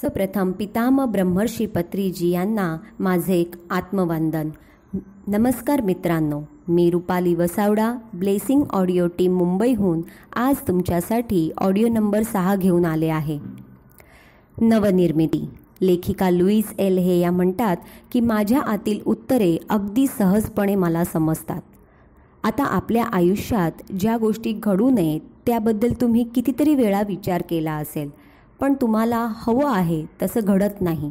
सप्रथम पिताम ब्रह्मर्षी पत्रीजी यांना माझे एक आत्मवंदन नमस्कार मित्रांनो मी Rupali Vasavada blessing audio team मुंबईहून आज तुमच्यासाठी ऑडिओ नंबर सहा घेऊन आले आहे नवनिर्मिती लेखिका लुईस एल हे या म्हणतात की माझ्या आतील उत्तरे अगदी सहजपणे मला समजतात आता आपल्या आयुष्यात ज्या गोष्टी घडू नयेत त्याबद्दल तुम्ही कितीतरी वेळा विचार केला असेल पण तुम्हाला हवं आहे तसं घडत नाही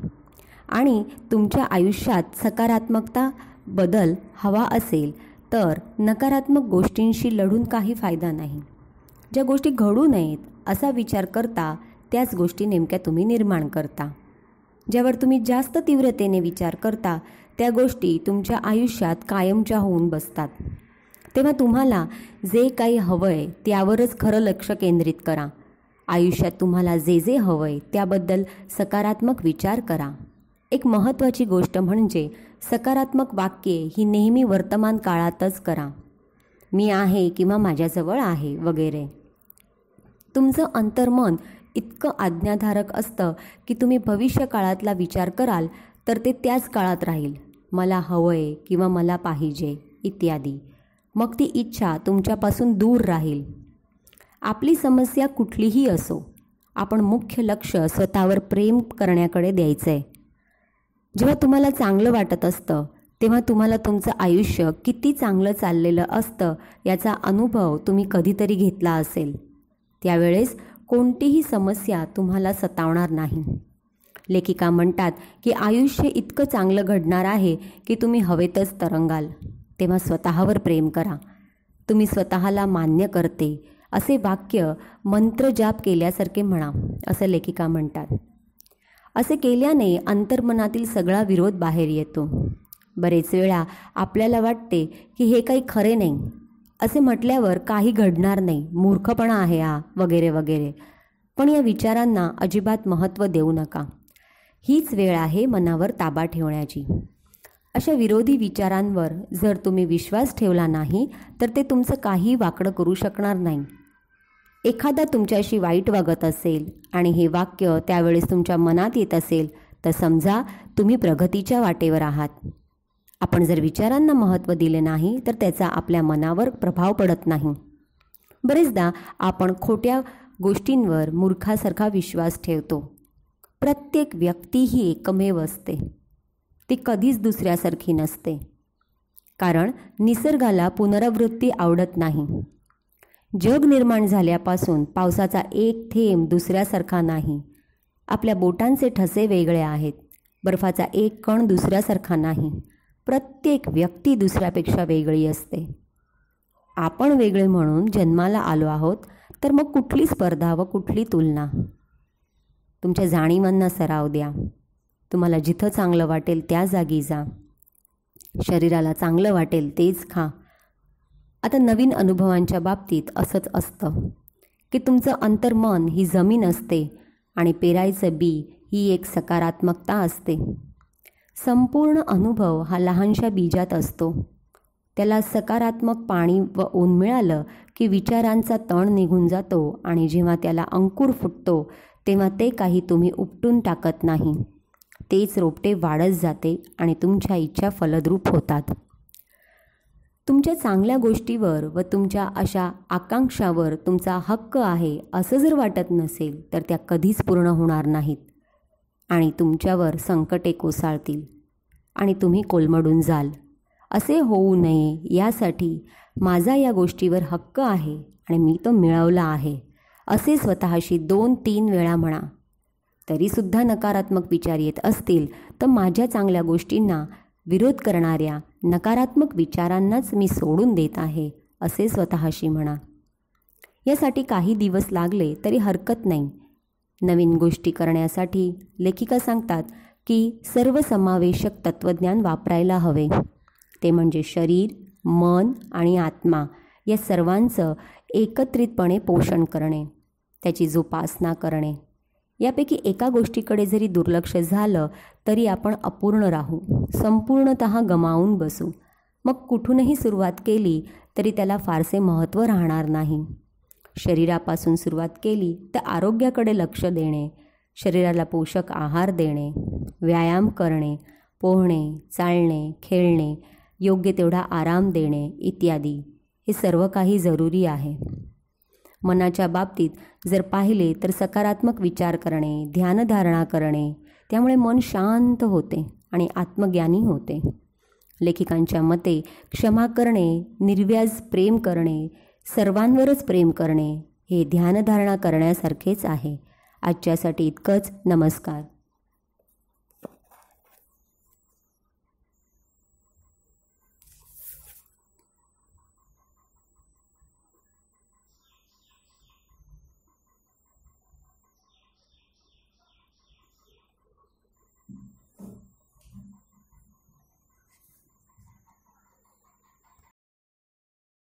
आणि तुमच्या आयुष्यात सकारात्मकता बदल हवा असेल तर नकारात्मक गोष्टींशी लढून काही फायदा नाही ज्या गोष्टी घडू नयेत असा विचार करता त्याच गोष्टी नेमक्या तुम्ही निर्माण करता ज्यावर तुम्ही जास्त तीव्रतेने विचार करता त्या गोष्टी तुमच्या आयुष्यात कायमच्या होऊन बसतात तेव्हा तुम्हाला जे काही हवं आहे त्यावरच खरं लक्ष केंद्रित करा आयुष्यात तुम्हाला जे जे हवंय त्याबद्दल सकारात्मक विचार करा एक महत्त्वाची गोष्ट म्हणजे सकारात्मक वाक्ये ही नेहमी वर्तमान काळातच करा मी आहे किंवा माझ्याजवळ आहे वगैरे तुमचं अंतर्मन इतकं आज्ञाधारक असतं की तुम्ही भविष्य काळातला विचार कराल तर ते त्याच काळात राहील मला आहे किंवा मला पाहिजे इत्यादी मग ती इच्छा तुमच्यापासून दूर राहील आपली समस्या कुठलीही असो आपण मुख्य लक्ष स्वतःवर प्रेम करण्याकडे द्यायचं आहे जेव्हा तुम्हाला चांगलं वाटत असतं तेव्हा तुम्हाला तुमचं आयुष्य किती चांगलं चाललेलं असतं याचा अनुभव तुम्ही कधीतरी घेतला असेल त्यावेळेस कोणतीही समस्या तुम्हाला सतावणार नाही लेखिका म्हणतात की आयुष्य इतकं चांगलं घडणार आहे की तुम्ही हवेतच तरंगाल तेव्हा स्वतःवर प्रेम करा तुम्ही स्वतःला मान्य करते असे वाक्य मंत्रजाप केल्यासारखे म्हणा असं लेखिका म्हणतात असे केल्याने अंतर्मनातील सगळा विरोध बाहेर येतो बरेच वेळा आपल्याला वाटते की हे काही खरे नाही असे म्हटल्यावर काही घडणार नाही मूर्खपणा आहे हा वगैरे वगैरे पण या विचारांना अजिबात महत्त्व देऊ नका हीच वेळ आहे मनावर ताबा ठेवण्याची अशा विरोधी विचारांवर जर तुम्ही विश्वास ठेवला नाही तर ते तुमचं काही वाकडं करू शकणार नाही एखादा तुमच्याशी वाईट वागत असेल आणि हे वाक्य त्यावेळेस तुमच्या मनात येत असेल तर समजा तुम्ही प्रगतीच्या वाटेवर आहात आपण जर विचारांना महत्त्व दिले नाही तर त्याचा आपल्या मनावर प्रभाव पडत नाही बरेचदा आपण खोट्या गोष्टींवर मूर्खासारखा विश्वास ठेवतो प्रत्येक व्यक्ती ही एकमेव असते ती कधीच दुसऱ्यासारखी नसते कारण निसर्गाला पुनरावृत्ती आवडत नाही जग निर्माण झाल्यापासून पावसाचा एक थेंब दुसऱ्यासारखा नाही आपल्या बोटांचे ठसे वेगळे आहेत बर्फाचा एक कण दुसऱ्यासारखा नाही प्रत्येक व्यक्ती दुसऱ्यापेक्षा वेगळी असते आपण वेगळे म्हणून जन्माला आलो आहोत तर मग कुठली स्पर्धा व कुठली तुलना तुमच्या जाणीवांना सराव द्या तुम्हाला जिथं चांगलं वाटेल त्या जागी जा शरीराला चांगलं वाटेल तेच खा आता नवीन अनुभवांच्या बाबतीत असंच असतं की तुमचं अंतर्मन ही जमीन असते आणि पेरायचं बी ही एक सकारात्मकता असते संपूर्ण अनुभव हा लहानशा बीजात असतो त्याला सकारात्मक पाणी व ऊन मिळालं की विचारांचा तण निघून जातो आणि जेव्हा त्याला अंकुर फुटतो तेव्हा ते काही तुम्ही उपटून टाकत नाही तेच रोपटे वाढत जाते आणि तुमच्या इच्छा फलद्रूप होतात तुमच्या चांगल्या गोष्टीवर व तुमच्या अशा आकांक्षावर तुमचा हक्क आहे असं जर वाटत नसेल तर त्या कधीच पूर्ण होणार नाहीत आणि तुमच्यावर संकटे कोसळतील आणि तुम्ही कोलमडून जाल असे होऊ नये यासाठी माझा या गोष्टीवर हक्क आहे आणि मी तो मिळवला आहे असे स्वतःशी दोन तीन वेळा म्हणा तरीसुद्धा नकारात्मक विचार येत असतील तर माझ्या चांगल्या गोष्टींना विरोध करणाऱ्या नकारात्मक विचारांनाच मी सोडून देत आहे असे स्वतःशी म्हणा यासाठी काही दिवस लागले तरी हरकत नाही नवीन गोष्टी करण्यासाठी लेखिका सांगतात की सर्वसमावेशक तत्त्वज्ञान वापरायला हवे ते म्हणजे शरीर मन आणि आत्मा या सर्वांचं एकत्रितपणे पोषण करणे त्याची जोपासना करणे यापैकी एका गोष्टीकडे जरी दुर्लक्ष झालं तरी आपण अपूर्ण राहू संपूर्णत गमावून बसू मग कुठूनही सुरुवात केली तरी त्याला फारसे महत्त्व राहणार नाही शरीरापासून सुरुवात केली तर आरोग्याकडे लक्ष देणे शरीराला पोषक आहार देणे व्यायाम करणे पोहणे चालणे खेळणे योग्य तेवढा आराम देणे इत्यादी हे सर्व काही जरुरी आहे मनाच्या बाबतीत जर पाहिले तर सकारात्मक विचार करणे ध्यानधारणा करणे त्यामुळे मन शांत होते आणि आत्मज्ञानी होते लेखिकांच्या मते क्षमा करणे निर्व्याज प्रेम करणे सर्वांवरच प्रेम करणे हे ध्यानधारणा करण्यासारखेच आहे आजच्यासाठी इतकंच नमस्कार